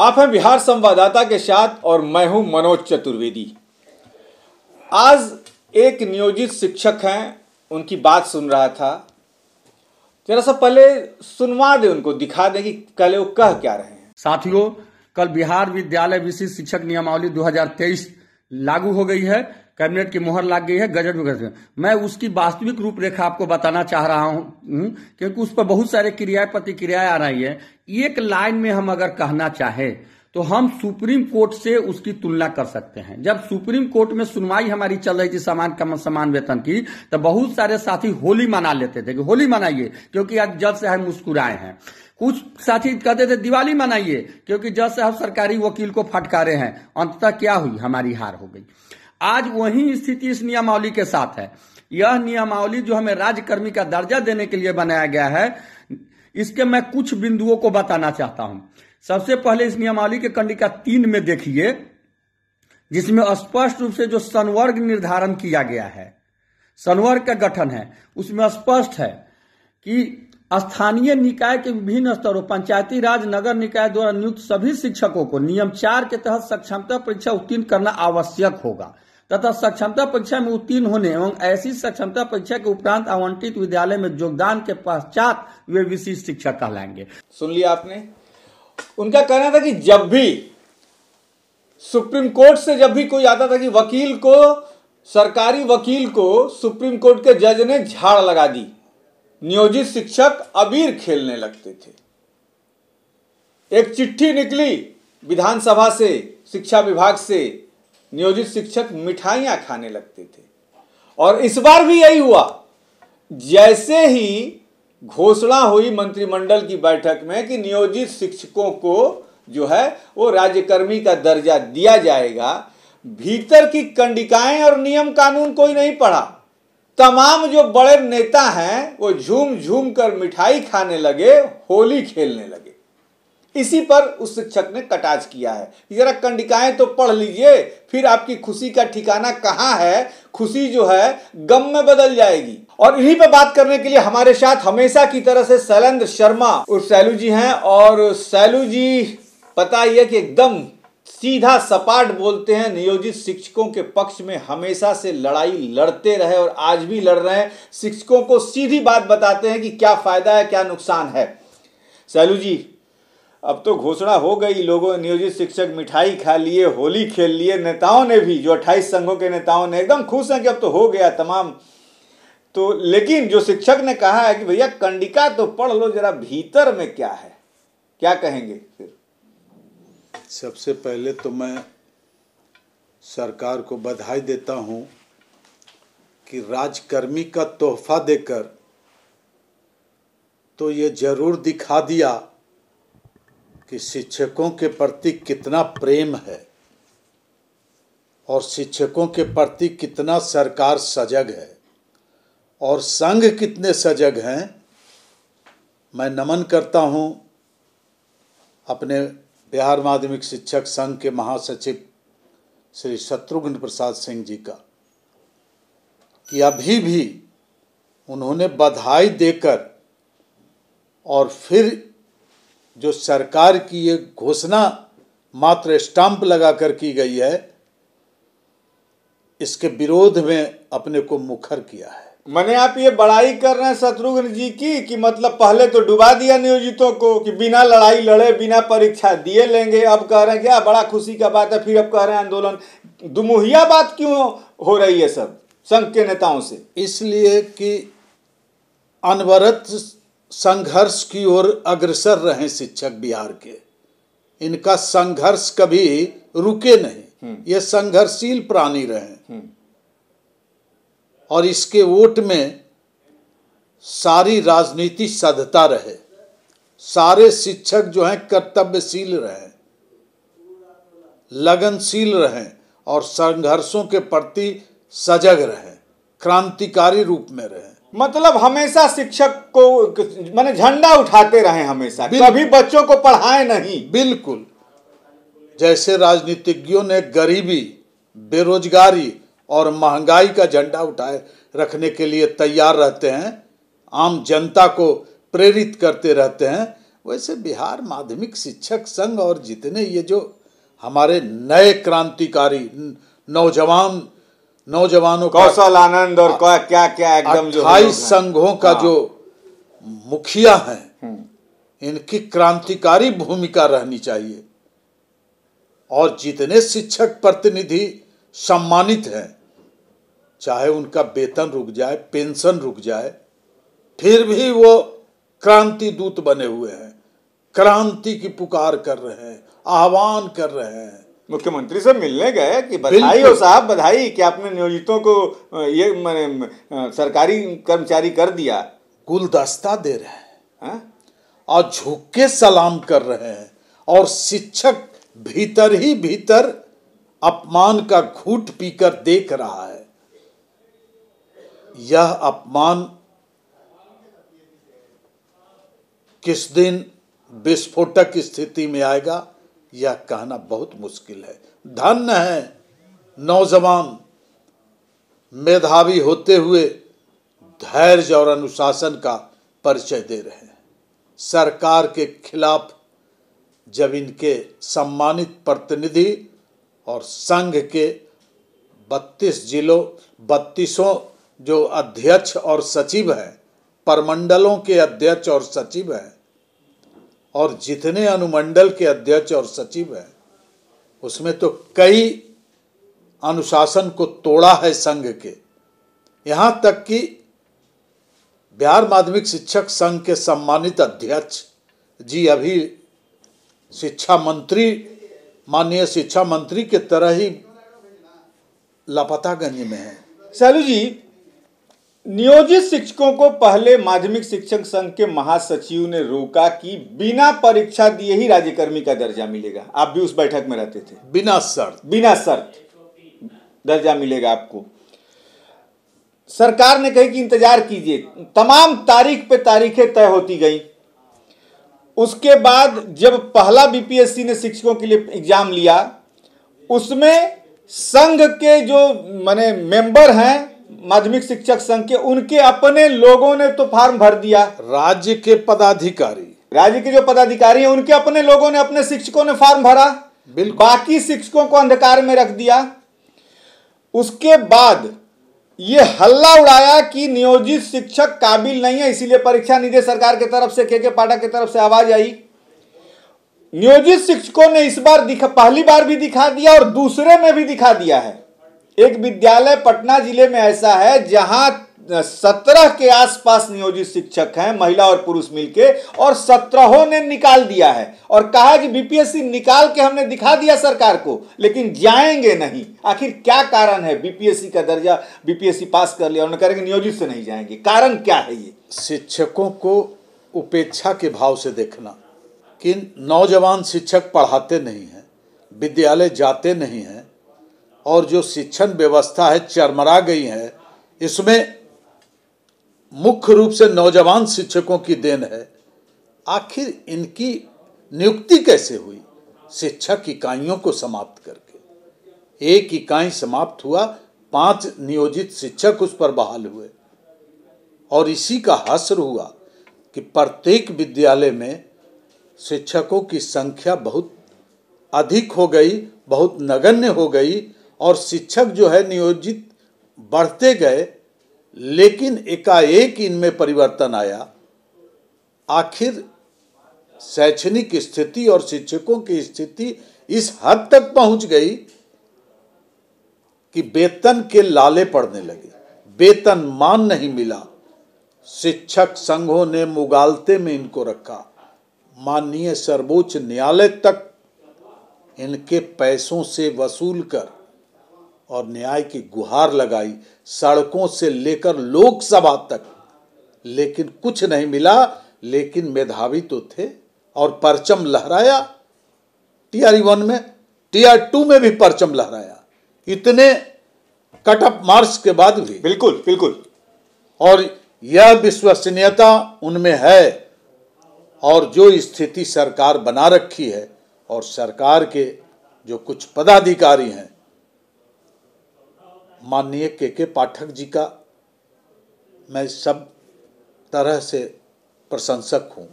आप हैं बिहार संवाददाता के साथ और मैं हूं मनोज चतुर्वेदी आज एक नियोजित शिक्षक हैं उनकी बात सुन रहा था जरा सा पहले सुनवा दे उनको दिखा दे कि कल वो कह क्या रहे हैं साथियों कल बिहार विद्यालय विशिष्ट शिक्षक नियमावली 2023 लागू हो गई है कैबिनेट की मोहर लग गई है गजट में गजट मैं उसकी वास्तविक रूपरेखा आपको बताना चाह रहा हूँ क्योंकि उस पर बहुत सारे क्रियाएं प्रतिक्रियाएं आ रही है एक लाइन में हम अगर कहना चाहे तो हम सुप्रीम कोर्ट से उसकी तुलना कर सकते हैं जब सुप्रीम कोर्ट में सुनवाई हमारी चल रही थी समान कम समान वेतन की तो बहुत सारे साथी होली मना लेते थे कि होली मनाइए क्योंकि आज जज से हम मुस्कुराए हैं कुछ साथी कहते थे दिवाली मनाइए क्योंकि जज साहब सरकारी वकील को फटकारे हैं अंततः क्या हुई हमारी हार हो गई आज वही स्थिति इस नियमावली के साथ है यह नियमावली जो हमें राजकर्मी का दर्जा देने के लिए बनाया गया है इसके मैं कुछ बिंदुओं को बताना चाहता हूं सबसे पहले इस नियमावली के कंडिका तीन में देखिए जिसमें स्पष्ट रूप से जो संवर्ग निर्धारण किया गया है संवर्ग का गठन है उसमें स्पष्ट है कि स्थानीय निकाय के विभिन्न स्तरों पंचायती राज नगर निकाय द्वारा नियुक्त सभी शिक्षकों को नियम चार के तहत सक्षमता परीक्षा उत्तीर्ण करना आवश्यक होगा तथा सक्षमता परीक्षा में उत्तीर्ण होने एवं ऐसी सक्षमता परीक्षा के उपरांत आवंटित विद्यालय में योगदान के पश्चात वे विशिष्ट शिक्षक कहलाएंगे सुन लिया आपने उनका कहना था कि जब भी सुप्रीम कोर्ट से जब भी कोई आता था कि वकील को सरकारी वकील को सुप्रीम कोर्ट के जज ने झाड़ लगा दी नियोजित शिक्षक अबीर खेलने लगते थे एक चिट्ठी निकली विधानसभा से शिक्षा विभाग से नियोजित शिक्षक मिठाइयां खाने लगते थे और इस बार भी यही हुआ जैसे ही घोषणा हुई मंत्रिमंडल की बैठक में कि नियोजित शिक्षकों को जो है वो राज्यकर्मी का दर्जा दिया जाएगा भीतर की कंडिकाएं और नियम कानून कोई नहीं पढ़ा तमाम जो बड़े नेता हैं वो झूम झूम कर मिठाई खाने लगे होली खेलने लगे इसी पर उस शिक्षक ने कटाज किया है जरा कंडिकाएं तो पढ़ लीजिए फिर आपकी खुशी का ठिकाना कहाँ है खुशी जो है गम में बदल जाएगी और इन्हीं पर बात करने के लिए हमारे साथ हमेशा की तरह से शैलेंद्र शर्मा और सैलू जी हैं और सैलू जी पता ही है कि एकदम सीधा सपाट बोलते हैं नियोजित शिक्षकों के पक्ष में हमेशा से लड़ाई लड़ते रहे और आज भी लड़ रहे हैं शिक्षकों को सीधी बात बताते हैं कि क्या फायदा है क्या नुकसान है सैलू जी अब तो घोषणा हो गई लोगों नियोजित शिक्षक मिठाई खा लिए होली खेल लिए नेताओं ने भी जो अट्ठाईस संघों के नेताओं ने एकदम खुश हैं कि अब तो हो गया तमाम तो लेकिन जो शिक्षक ने कहा है कि भैया कंडिका तो पढ़ लो जरा भीतर में क्या है क्या कहेंगे फिर सबसे पहले तो मैं सरकार को बधाई देता हूं कि राजकर्मी का तोहफा देकर तो ये जरूर दिखा दिया कि शिक्षकों के प्रति कितना प्रेम है और शिक्षकों के प्रति कितना सरकार सजग है और संघ कितने सजग हैं मैं नमन करता हूं अपने बिहार माध्यमिक शिक्षक संघ के महासचिव श्री शत्रुघ्न प्रसाद सिंह जी का कि अभी भी उन्होंने बधाई देकर और फिर जो सरकार की ये घोषणा मात्र स्टाम्प लगाकर की गई है इसके विरोध में अपने को मुखर किया है मैंने आप ये बड़ाई कर रहे हैं शत्रुघ्न जी की कि मतलब पहले तो डुबा दिया नियोजितों को कि बिना लड़ाई लड़े बिना परीक्षा दिए लेंगे अब कह रहे हैं क्या बड़ा खुशी का बात है फिर अब कह रहे हैं आंदोलन दुमुहिया बात क्यों हो रही है सब संघ के नेताओं से इसलिए कि अनवरत संघर्ष की ओर अग्रसर रहे शिक्षक बिहार के इनका संघर्ष कभी रुके नहीं हम्म। ये संघर्षशील प्राणी रहे हम्म। और इसके वोट में सारी राजनीति सधता रहे सारे शिक्षक जो हैं कर्तव्यशील रहे लगनशील रहे और संघर्षों के प्रति सजग रहे क्रांतिकारी रूप में रहे मतलब हमेशा शिक्षक को माने झंडा उठाते रहे हमेशा कभी बच्चों को पढ़ाए नहीं बिल्कुल जैसे राजनीतिज्ञों ने गरीबी बेरोजगारी और महंगाई का झंडा उठाए रखने के लिए तैयार रहते हैं आम जनता को प्रेरित करते रहते हैं वैसे बिहार माध्यमिक शिक्षक संघ और जितने ये जो हमारे नए क्रांतिकारी नौजवान नौजवानों कौशल आनंद और क्या क्या क्या एकदम जो संघों का हाँ। जो मुखिया है हम्म। इनकी क्रांतिकारी भूमिका रहनी चाहिए और जितने शिक्षक प्रतिनिधि सम्मानित हैं चाहे उनका वेतन रुक जाए पेंशन रुक जाए फिर भी वो क्रांति दूत बने हुए हैं क्रांति की पुकार कर रहे हैं आह्वान कर रहे हैं मुख्यमंत्री से मिलने गए कि बधाई हो साहब बधाई कि आपने नियोजितों को ये मैंने सरकारी कर्मचारी कर दिया गुलदस्ता दे रहे हैं हाँ? और झुक के सलाम कर रहे हैं और शिक्षक भीतर ही भीतर अपमान का घूट पीकर देख रहा है यह अपमान किस दिन विस्फोटक स्थिति में आएगा यह कहना बहुत मुश्किल है धन्य है नौजवान मेधावी होते हुए धैर्य और अनुशासन का परिचय दे रहे हैं सरकार के खिलाफ जब इनके सम्मानित प्रतिनिधि और संघ के 32 जिलों बत्तीसों जो अध्यक्ष और सचिव हैं परमंडलों के अध्यक्ष और सचिव हैं और जितने अनुमंडल के अध्यक्ष और सचिव हैं उसमें तो कई अनुशासन को तोड़ा है संघ के यहाँ तक कि बिहार माध्यमिक शिक्षक संघ के सम्मानित अध्यक्ष जी अभी शिक्षा मंत्री माननीय शिक्षा मंत्री के तरह ही लापतागंज में है सैलू जी नियोजित शिक्षकों को पहले माध्यमिक शिक्षक संघ के महासचिव ने रोका कि बिना परीक्षा दिए ही राज्यकर्मी का दर्जा मिलेगा आप भी उस बैठक में रहते थे बिना शर्त बिना शर्त दर्जा मिलेगा आपको सरकार ने कही कि इंतजार कीजिए तमाम तारीख पे तारीखें तय होती गई उसके बाद जब पहला बीपीएससी ने शिक्षकों के लिए एग्जाम लिया उसमें संघ के जो मैंने मेंबर हैं माध्यमिक शिक्षक संघ के उनके अपने लोगों ने तो फार्म भर दिया राज्य के पदाधिकारी राज्य के जो पदाधिकारी हैं उनके अपने लोगों ने अपने शिक्षकों ने फार्म भरा बाकी शिक्षकों को अंधकार में रख दिया उसके बाद ये हल्ला उड़ाया कि नियोजित शिक्षक काबिल नहीं है इसीलिए परीक्षा निधि सरकार की तरफ से के के की तरफ से आवाज आई नियोजित शिक्षकों ने इस बार दिखा पहली बार भी दिखा दिया और दूसरे में भी दिखा दिया है एक विद्यालय पटना जिले में ऐसा है जहां सत्रह के आसपास नियोजित शिक्षक हैं महिला और पुरुष मिलके और सत्रहों ने निकाल दिया है और कहा कि बीपीएससी निकाल के हमने दिखा दिया सरकार को लेकिन जाएंगे नहीं आखिर क्या कारण है बीपीएससी का दर्जा बीपीएससी पास कर लिया उन्होंने कह रहे कि नियोजित से नहीं जाएंगे कारण क्या है ये शिक्षकों को उपेक्षा के भाव से देखना कि नौजवान शिक्षक पढ़ाते नहीं हैं विद्यालय जाते नहीं हैं और जो शिक्षण व्यवस्था है चरमरा गई है इसमें मुख्य रूप से नौजवान शिक्षकों की देन है आखिर इनकी नियुक्ति कैसे हुई शिक्षक इकाइयों को समाप्त करके एक इकाई समाप्त हुआ पांच नियोजित शिक्षक उस पर बहाल हुए और इसी का हसर हुआ कि प्रत्येक विद्यालय में शिक्षकों की संख्या बहुत अधिक हो गई बहुत नगण्य हो गई और शिक्षक जो है नियोजित बढ़ते गए लेकिन एकाएक इनमें परिवर्तन आया आखिर शैक्षणिक स्थिति और शिक्षकों की स्थिति इस हद तक पहुंच गई कि वेतन के लाले पड़ने लगे वेतन मान नहीं मिला शिक्षक संघों ने मुगालते में इनको रखा माननीय सर्वोच्च न्यायालय तक इनके पैसों से वसूल कर और न्याय की गुहार लगाई सड़कों से लेकर लोकसभा तक लेकिन कुछ नहीं मिला लेकिन मेधावी तो थे और परचम लहराया टीआर वन में टीआर टू में भी परचम लहराया इतने कट ऑफ मार्च के बाद भी बिल्कुल बिल्कुल और यह विश्वसनीयता उनमें है और जो स्थिति सरकार बना रखी है और सरकार के जो कुछ पदाधिकारी हैं माननीय के के पाठक जी का मैं सब तरह से प्रशंसक हूँ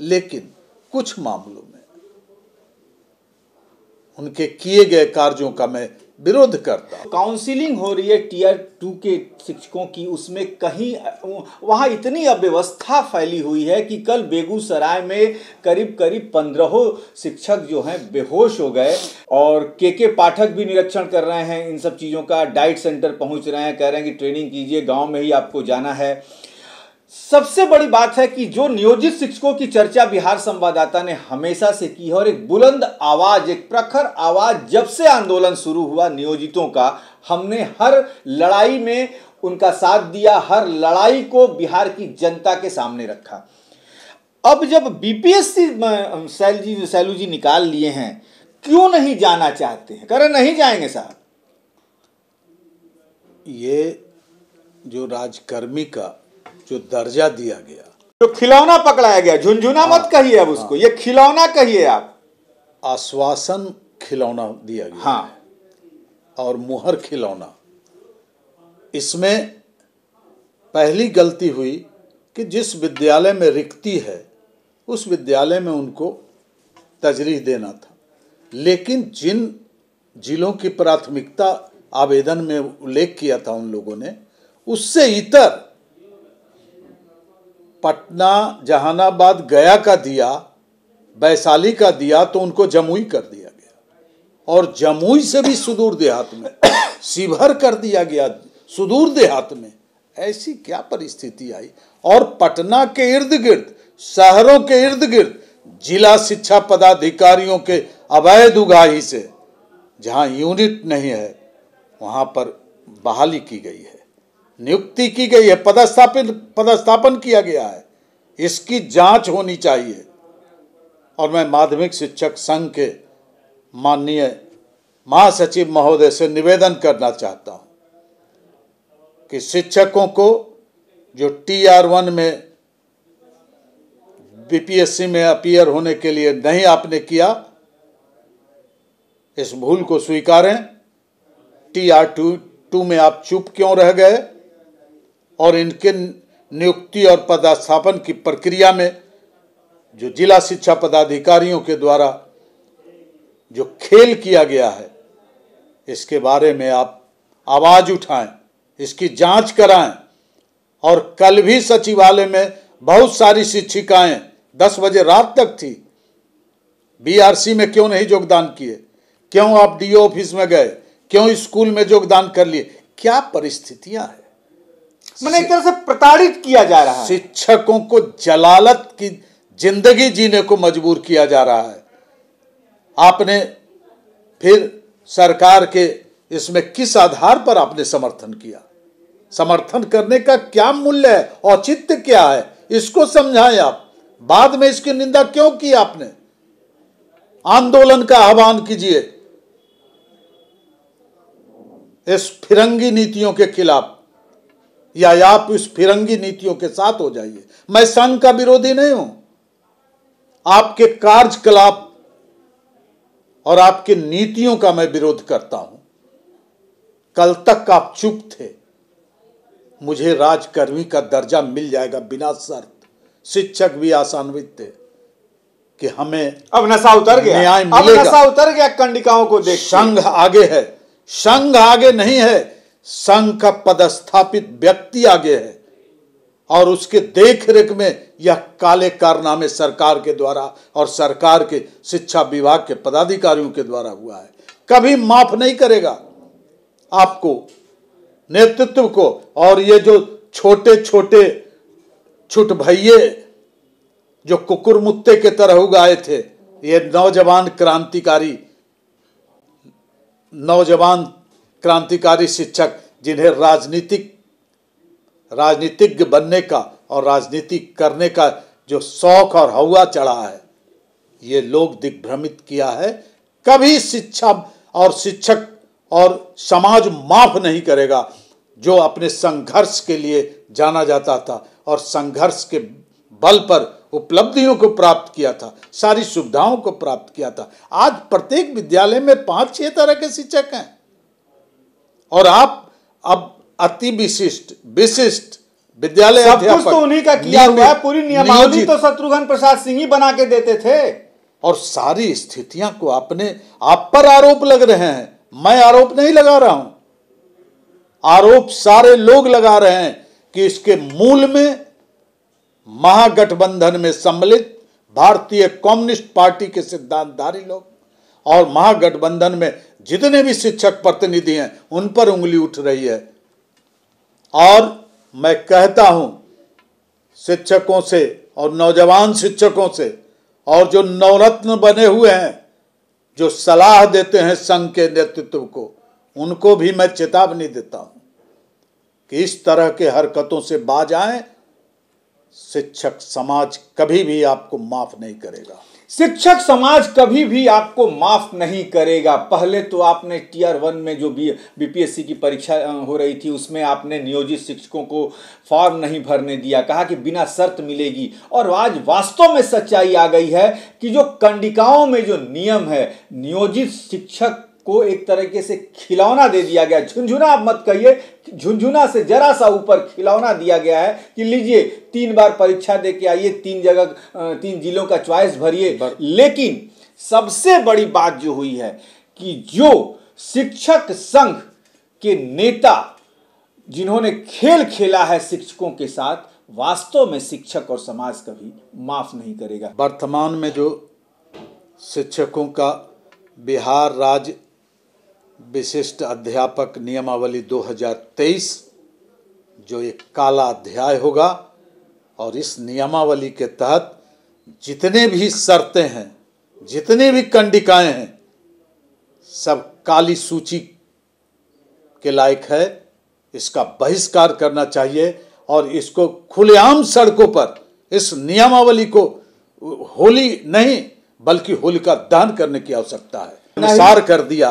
लेकिन कुछ मामलों में उनके किए गए कार्यों का मैं विरोध करता काउंसिलिंग हो रही है टीयर टू के शिक्षकों की उसमें कहीं वहाँ इतनी अव्यवस्था फैली हुई है कि कल बेगूसराय में करीब करीब पंद्रहों शिक्षक जो हैं बेहोश हो गए और के के पाठक भी निरीक्षण कर रहे हैं इन सब चीज़ों का डाइट सेंटर पहुँच रहे हैं कह रहे हैं कि ट्रेनिंग कीजिए गाँव में ही आपको जाना है सबसे बड़ी बात है कि जो नियोजित शिक्षकों की चर्चा बिहार संवाददाता ने हमेशा से की है और एक बुलंद आवाज एक प्रखर आवाज जब से आंदोलन शुरू हुआ नियोजितों का हमने हर लड़ाई में उनका साथ दिया हर लड़ाई को बिहार की जनता के सामने रखा अब जब बीपीएससी सैल जी सैलू जी निकाल लिए हैं क्यों नहीं जाना चाहते हैं करें नहीं जाएंगे साहब ये जो राजकर्मी का जो दर्जा दिया गया जो खिलौना पकड़ाया गया झुंझुना मत हाँ। कहिए अब उसको ये खिलौना कहिए आप आश्वासन खिलौना दिया गया हाँ और मुहर खिलौना इसमें पहली गलती हुई कि जिस विद्यालय में रिक्ति है उस विद्यालय में उनको तजरीह देना था लेकिन जिन जिलों की प्राथमिकता आवेदन में उल्लेख किया था उन लोगों ने उससे इतर पटना जहानाबाद गया का दिया वैशाली का दिया तो उनको जमुई कर दिया गया और जमुई से भी सुदूर देहात में शिवहर कर दिया गया सुदूर देहात में ऐसी क्या परिस्थिति आई और पटना के इर्द गिर्द शहरों के इर्द गिर्द जिला शिक्षा पदाधिकारियों के अवैध उगाही से जहाँ यूनिट नहीं है वहाँ पर बहाली की गई है नियुक्ति की गई है पदस्थापित पदस्थापन किया गया है इसकी जांच होनी चाहिए और मैं माध्यमिक शिक्षक संघ के माननीय महासचिव महोदय से निवेदन करना चाहता हूं कि शिक्षकों को जो टी आर वन में बीपीएससी में अपीयर होने के लिए नहीं आपने किया इस भूल को स्वीकारें टी आर टू टू में आप चुप क्यों रह गए और इनके नियुक्ति और पदस्थापन की प्रक्रिया में जो जिला शिक्षा पदाधिकारियों के द्वारा जो खेल किया गया है इसके बारे में आप आवाज उठाएं इसकी जांच कराएं और कल भी सचिवालय में बहुत सारी शिक्षिकाएं दस बजे रात तक थी बीआरसी में क्यों नहीं योगदान किए क्यों आप डीओ ऑफिस में गए क्यों स्कूल में योगदान कर लिए क्या परिस्थितियां हैं मैंने एक तरह से प्रताड़ित किया जा रहा है शिक्षकों को जलालत की जिंदगी जीने को मजबूर किया जा रहा है आपने फिर सरकार के इसमें किस आधार पर आपने समर्थन किया समर्थन करने का क्या मूल्य है औचित्य क्या है इसको समझाएं आप बाद में इसकी निंदा क्यों की आपने आंदोलन का आह्वान कीजिए इस फिरंगी नीतियों के खिलाफ या आप इस फिरंगी नीतियों के साथ हो जाइए मैं संघ का विरोधी नहीं हूं आपके कार्यकलाप और आपके नीतियों का मैं विरोध करता हूं कल तक आप चुप थे मुझे राजकर्मी का दर्जा मिल जाएगा बिना शर्त शिक्षक भी आसानवित थे कि हमें अब नशा उतर गया न्याय मिलेगा अब नशा उतर गया कंडिकाओं को देख संघ आगे है संघ आगे नहीं है संघ का पदस्थापित व्यक्ति आगे है और उसके देख रेख में यह काले कारनामे सरकार के द्वारा और सरकार के शिक्षा विभाग के पदाधिकारियों के द्वारा हुआ है कभी माफ नहीं करेगा आपको नेतृत्व को और ये जो छोटे छोटे छुट भैये जो कुकुर मुत्ते के तरह उगाए थे ये नौजवान क्रांतिकारी नौजवान क्रांतिकारी शिक्षक जिन्हें राजनीतिक राजनीतिज्ञ बनने का और राजनीति करने का जो शौक और हवा चढ़ा है ये लोग दिग्भ्रमित किया है कभी शिक्षा और शिक्षक और समाज माफ नहीं करेगा जो अपने संघर्ष के लिए जाना जाता था और संघर्ष के बल पर उपलब्धियों को प्राप्त किया था सारी सुविधाओं को प्राप्त किया था आज प्रत्येक विद्यालय में पांच छह तरह के शिक्षक हैं और आप अब अति विशिष्ट विशिष्ट विद्यालय कुछ तो उन्हीं का किया हुआ है पूरी नियमावली तो शत्रुघ्न प्रसाद सिंह ही बना के देते थे और सारी स्थितियां को आपने आप पर आरोप लग रहे हैं मैं आरोप नहीं लगा रहा हूं आरोप सारे लोग लगा रहे हैं कि इसके मूल में महागठबंधन में सम्मिलित भारतीय कम्युनिस्ट पार्टी के सिद्धांतधारी लोग और महागठबंधन में जितने भी शिक्षक प्रतिनिधि हैं उन पर उंगली उठ रही है और मैं कहता हूं शिक्षकों से और नौजवान शिक्षकों से और जो नवरत्न बने हुए हैं जो सलाह देते हैं संघ के नेतृत्व को उनको भी मैं चेतावनी देता हूं कि इस तरह के हरकतों से बाज आए शिक्षक समाज कभी भी आपको माफ नहीं करेगा शिक्षक समाज कभी भी आपको माफ नहीं करेगा पहले तो आपने टीयर वन में जो बी बीपीएससी की परीक्षा हो रही थी उसमें आपने नियोजित शिक्षकों को फॉर्म नहीं भरने दिया कहा कि बिना शर्त मिलेगी और आज वास्तव में सच्चाई आ गई है कि जो कंडिकाओं में जो नियम है नियोजित शिक्षक को एक तरीके से खिलौना दे दिया गया झुंझुना आप मत कहिए झुंझुना से जरा सा ऊपर खिलौना दिया गया है कि लीजिए तीन बार परीक्षा दे के आइए तीन जगह तीन जिलों का च्वाइस भरिए लेकिन सबसे बड़ी बात जो हुई है कि जो शिक्षक संघ के नेता जिन्होंने खेल खेला है शिक्षकों के साथ वास्तव में शिक्षक और समाज कभी माफ नहीं करेगा वर्तमान में जो शिक्षकों का बिहार राज्य विशिष्ट अध्यापक नियमावली 2023 जो एक काला अध्याय होगा और इस नियमावली के तहत जितने भी शर्तें हैं जितने भी कंडिकाएं हैं सब काली सूची के लायक है इसका बहिष्कार करना चाहिए और इसको खुलेआम सड़कों पर इस नियमावली को होली नहीं बल्कि होली का दहन करने की आवश्यकता है अनुसार कर दिया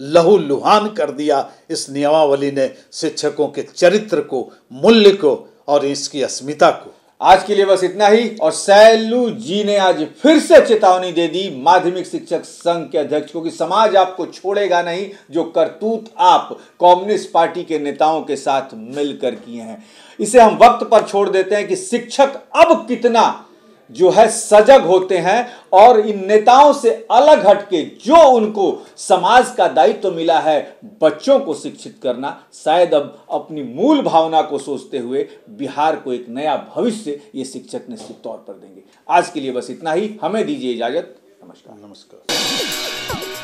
लहू लुहान कर दिया इस नियमावली ने शिक्षकों के चरित्र को मूल्य को और इसकी अस्मिता को आज के लिए बस इतना ही और सैलू जी ने आज फिर से चेतावनी दे दी माध्यमिक शिक्षक संघ के अध्यक्ष को कि समाज आपको छोड़ेगा नहीं जो करतूत आप कम्युनिस्ट पार्टी के नेताओं के साथ मिलकर किए हैं इसे हम वक्त पर छोड़ देते हैं कि शिक्षक अब कितना जो है सजग होते हैं और इन नेताओं से अलग हटके जो उनको समाज का दायित्व तो मिला है बच्चों को शिक्षित करना शायद अब अपनी मूल भावना को सोचते हुए बिहार को एक नया भविष्य ये शिक्षक निश्चित तौर पर देंगे आज के लिए बस इतना ही हमें दीजिए इजाजत नमस्कार नमस्कार